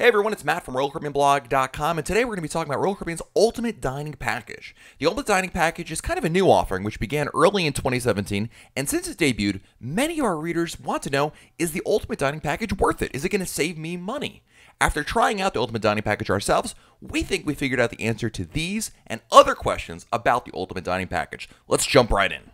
Hey everyone, it's Matt from RoyalCaribbeanBlog.com, and today we're going to be talking about Royal Caribbean's Ultimate Dining Package. The Ultimate Dining Package is kind of a new offering which began early in 2017, and since it debuted, many of our readers want to know is the Ultimate Dining Package worth it? Is it going to save me money? After trying out the Ultimate Dining Package ourselves, we think we figured out the answer to these and other questions about the Ultimate Dining Package. Let's jump right in.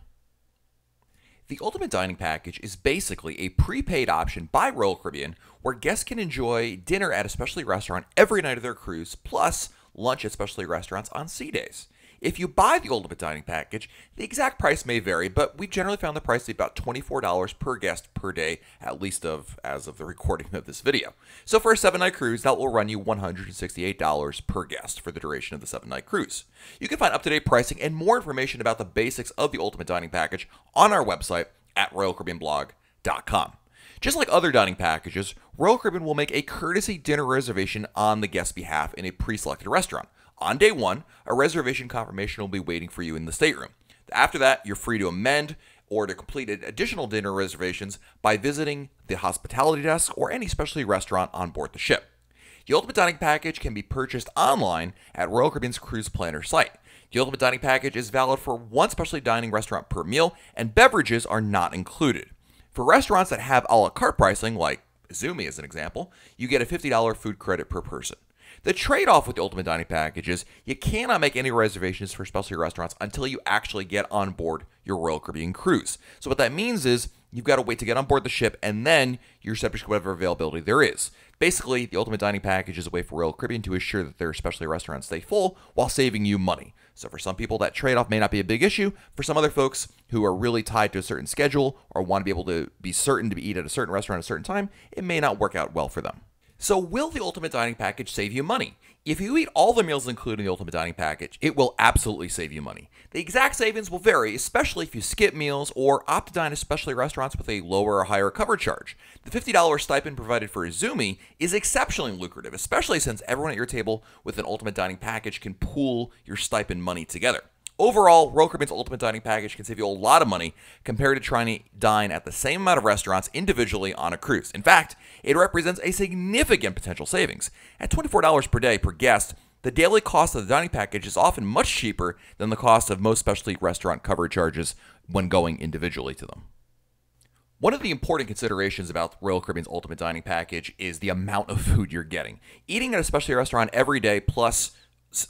The Ultimate Dining Package is basically a prepaid option by Royal Caribbean where guests can enjoy dinner at a specialty restaurant every night of their cruise, plus lunch at specialty restaurants on sea days. If you buy the Ultimate Dining Package, the exact price may vary, but we generally found the price to be about $24 per guest per day, at least of as of the recording of this video. So for a seven-night cruise, that will run you $168 per guest for the duration of the seven-night cruise. You can find up-to-date pricing and more information about the basics of the Ultimate Dining Package on our website at RoyalCaribbeanBlog.com. Just like other dining packages, Royal Caribbean will make a courtesy dinner reservation on the guest's behalf in a pre-selected restaurant. On day one, a reservation confirmation will be waiting for you in the stateroom. After that, you're free to amend or to complete additional dinner reservations by visiting the hospitality desk or any specialty restaurant on board the ship. The Ultimate Dining Package can be purchased online at Royal Caribbean's Cruise Planner site. The Ultimate Dining Package is valid for one specialty dining restaurant per meal, and beverages are not included. For restaurants that have a la carte pricing, like Izumi, as an example, you get a $50 food credit per person. The trade off with the Ultimate Dining Package is you cannot make any reservations for specialty restaurants until you actually get on board your Royal Caribbean cruise. So, what that means is you've got to wait to get on board the ship and then you're subject to whatever availability there is. Basically, the Ultimate Dining Package is a way for Royal Caribbean to assure that their specialty restaurants stay full while saving you money. So, for some people, that trade off may not be a big issue. For some other folks who are really tied to a certain schedule or want to be able to be certain to eat at a certain restaurant at a certain time, it may not work out well for them. So, will the Ultimate Dining Package save you money? If you eat all the meals included in the Ultimate Dining Package, it will absolutely save you money. The exact savings will vary, especially if you skip meals or opt to dine at specialty restaurants with a lower or higher cover charge. The $50 stipend provided for Izumi is exceptionally lucrative, especially since everyone at your table with an Ultimate Dining Package can pool your stipend money together. Overall, Rokerman's Ultimate Dining Package can save you a lot of money compared to trying to dine at the same amount of restaurants individually on a cruise. In fact, it represents a significant potential savings. At $24 per day per guest, the daily cost of the dining package is often much cheaper than the cost of most specialty restaurant cover charges when going individually to them. One of the important considerations about Royal Caribbean's Ultimate Dining Package is the amount of food you're getting. Eating at a specialty restaurant every day plus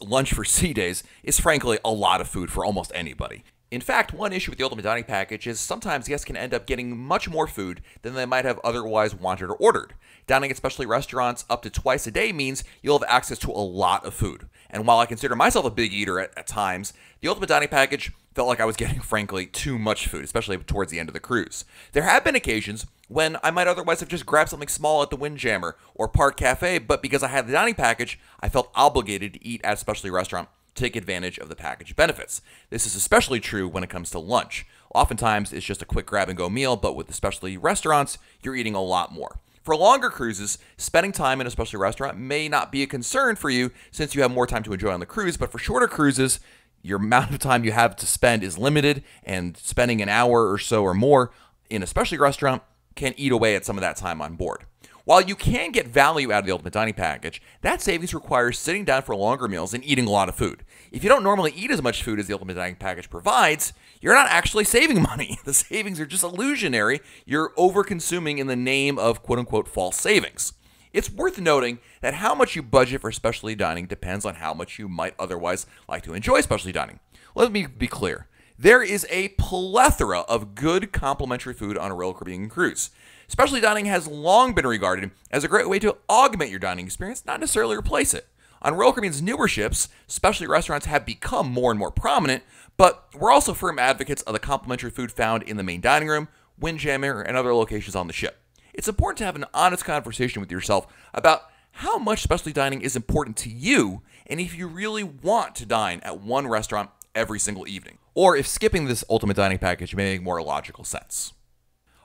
lunch for C days is frankly a lot of food for almost anybody. In fact, one issue with the Ultimate Dining Package is sometimes guests can end up getting much more food than they might have otherwise wanted or ordered. Dining at specialty restaurants up to twice a day means you'll have access to a lot of food. And while I consider myself a big eater at, at times, the Ultimate Dining Package felt like I was getting, frankly, too much food, especially towards the end of the cruise. There have been occasions when I might otherwise have just grabbed something small at the Windjammer or Park Cafe, but because I had the dining package, I felt obligated to eat at a specialty restaurant to take advantage of the package benefits. This is especially true when it comes to lunch. Oftentimes, it's just a quick grab and go meal, but with the specialty restaurants, you're eating a lot more. For longer cruises, spending time in a specialty restaurant may not be a concern for you since you have more time to enjoy on the cruise, but for shorter cruises, your amount of time you have to spend is limited, and spending an hour or so or more in a specialty restaurant can eat away at some of that time on board. While you can get value out of the Ultimate Dining Package, that savings requires sitting down for longer meals and eating a lot of food. If you don't normally eat as much food as the Ultimate Dining Package provides, you're not actually saving money. The savings are just illusionary. You're over-consuming in the name of quote unquote false savings. It's worth noting that how much you budget for specialty dining depends on how much you might otherwise like to enjoy specialty dining. Let me be clear. There is a plethora of good complimentary food on a Royal Caribbean cruise. Specialty dining has long been regarded as a great way to augment your dining experience, not necessarily replace it. On Royal Caribbean's newer ships, specialty restaurants have become more and more prominent, but we're also firm advocates of the complimentary food found in the main dining room, windjammer, and other locations on the ship. It's important to have an honest conversation with yourself about how much specialty dining is important to you and if you really want to dine at one restaurant every single evening. Or if skipping this Ultimate Dining Package may make more logical sense.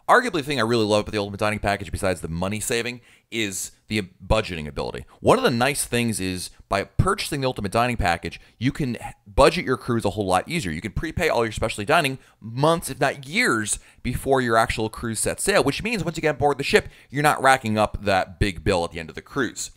Arguably, the thing I really love about the Ultimate Dining Package, besides the money saving, is the budgeting ability. One of the nice things is by purchasing the Ultimate Dining Package, you can budget your cruise a whole lot easier. You can prepay all your specialty dining months, if not years, before your actual cruise sets sail, which means once you get on board the ship, you're not racking up that big bill at the end of the cruise.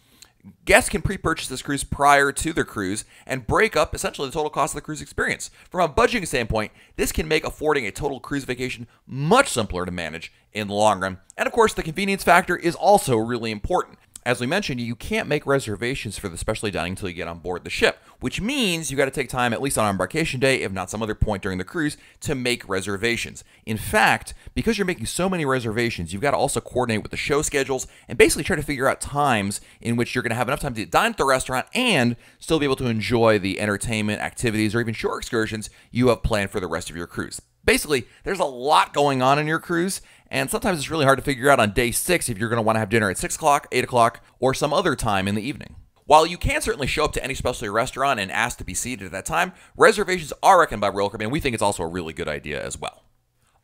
Guests can pre-purchase this cruise prior to their cruise and break up essentially the total cost of the cruise experience. From a budgeting standpoint, this can make affording a total cruise vacation much simpler to manage in the long run. And of course, the convenience factor is also really important. As we mentioned, you can't make reservations for the specialty dining until you get on board the ship, which means you got to take time, at least on embarkation day, if not some other point during the cruise, to make reservations. In fact, because you're making so many reservations, you've got to also coordinate with the show schedules and basically try to figure out times in which you're going to have enough time to dine at the restaurant and still be able to enjoy the entertainment, activities, or even shore excursions you have planned for the rest of your cruise. Basically, there's a lot going on in your cruise, and sometimes it's really hard to figure out on day six if you're going to want to have dinner at 6 o'clock, 8 o'clock, or some other time in the evening. While you can certainly show up to any specialty restaurant and ask to be seated at that time, reservations are reckoned by Royal and We think it's also a really good idea as well.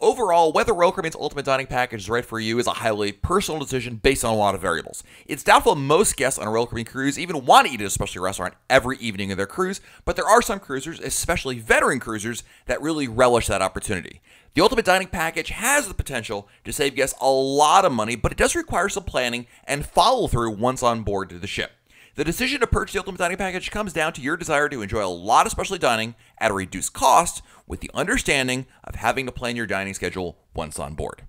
Overall, whether Welkerman's Ultimate Dining Package is right for you is a highly personal decision based on a lot of variables. It's doubtful most guests on a Welkerman cruise even want to eat at a specialty restaurant every evening of their cruise, but there are some cruisers, especially veteran cruisers, that really relish that opportunity. The Ultimate Dining Package has the potential to save guests a lot of money, but it does require some planning and follow through once on board the ship. The decision to purchase the Ultimate Dining Package comes down to your desire to enjoy a lot of specialty dining at a reduced cost with the understanding of having to plan your dining schedule once on board.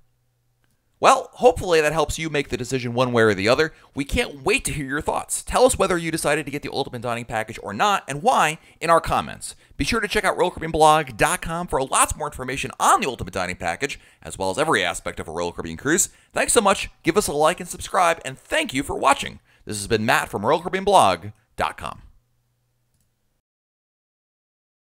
Well, hopefully that helps you make the decision one way or the other. We can't wait to hear your thoughts. Tell us whether you decided to get the Ultimate Dining Package or not and why in our comments. Be sure to check out RoyalCaribbeanBlog.com for lots more information on the Ultimate Dining Package, as well as every aspect of a Royal Caribbean cruise. Thanks so much. Give us a like and subscribe, and thank you for watching. This has been Matt from RoyalCaribbeanBlog.com.